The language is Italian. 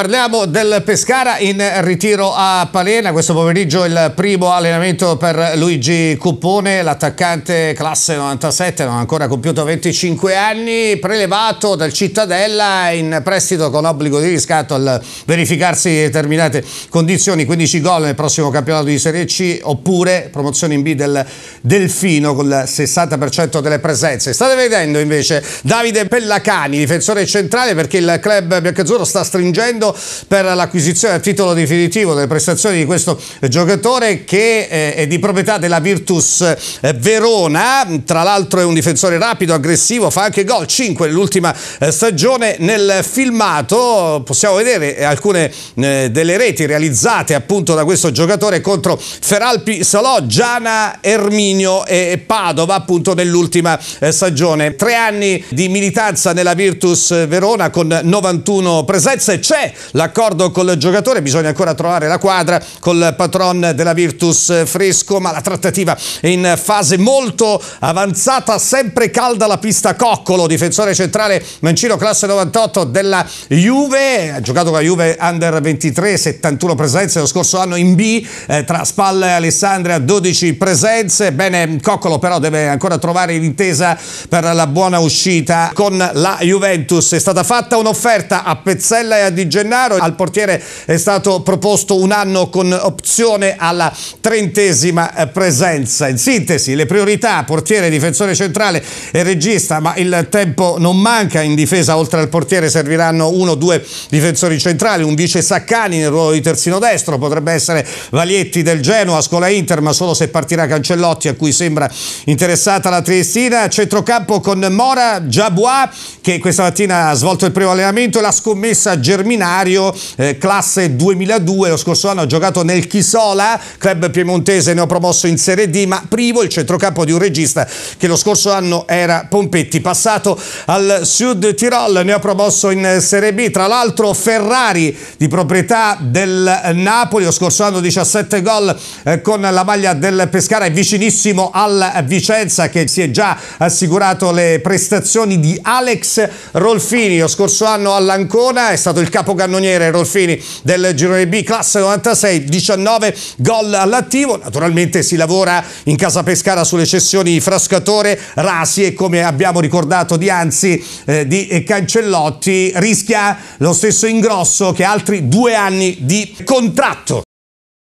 parliamo del Pescara in ritiro a Palena, questo pomeriggio il primo allenamento per Luigi Cuppone, l'attaccante classe 97, non ha ancora compiuto 25 anni, prelevato dal Cittadella in prestito con obbligo di riscatto al verificarsi determinate condizioni, 15 gol nel prossimo campionato di Serie C oppure promozione in B del Delfino con il 60% delle presenze. State vedendo invece Davide Pellacani, difensore centrale perché il club biancazzurro sta stringendo Torino per l'acquisizione a titolo definitivo delle prestazioni di questo giocatore che eh, è di proprietà della Virtus eh, Verona, tra l'altro è un difensore rapido, aggressivo, fa anche gol, 5 nell'ultima eh, stagione. Nel filmato possiamo vedere alcune delle reti realizzate appunto da questo giocatore contro Feralpi Salò, Giana, Erminio e Padova appunto nell'ultima stagione. Tre anni di militanza nella Virtus Verona con 91 presenze. C'è l'accordo col giocatore, bisogna ancora trovare la quadra col patron della Virtus eh, Fresco, ma la trattativa è in fase molto avanzata, sempre calda la pista Coccolo, difensore centrale mancino classe 98 della Juve, ha giocato con la Juve under 23, 71 presenze lo scorso anno in B, eh, tra Spal e Alessandria 12 presenze, bene Coccolo però deve ancora trovare l'intesa per la buona uscita con la Juventus, è stata fatta un'offerta a Pezzella e a Di Gio Gennaro, al portiere è stato proposto un anno con opzione alla trentesima eh, presenza. In sintesi, le priorità portiere, difensore centrale e regista, ma il tempo non manca in difesa, oltre al portiere serviranno uno o due difensori centrali, un vice Saccani nel ruolo di terzino destro, potrebbe essere Valietti del Genoa, Scuola Inter, ma solo se partirà Cancellotti a cui sembra interessata la Triestina, centrocampo con Mora, Giabois che questa mattina ha svolto il primo allenamento e la scommessa germinale straordinario, eh, classe 2002, lo scorso anno ha giocato nel Chisola, club piemontese ne ho promosso in Serie D, ma privo il centrocampo di un regista che lo scorso anno era Pompetti, passato al Sud Tirol, ne ho promosso in Serie B, tra l'altro Ferrari di proprietà del Napoli, lo scorso anno 17 gol eh, con la maglia del Pescara, è vicinissimo al Vicenza che si è già assicurato le prestazioni di Alex Rolfini, lo scorso anno all'Ancona è stato il capogruppo capocannoniere Rolfini del girone B, classe 96, 19 gol all'attivo. Naturalmente si lavora in casa Pescara sulle cessioni Frascatore, Rasi e come abbiamo ricordato di Anzi eh, di Cancellotti rischia lo stesso ingrosso che altri due anni di contratto.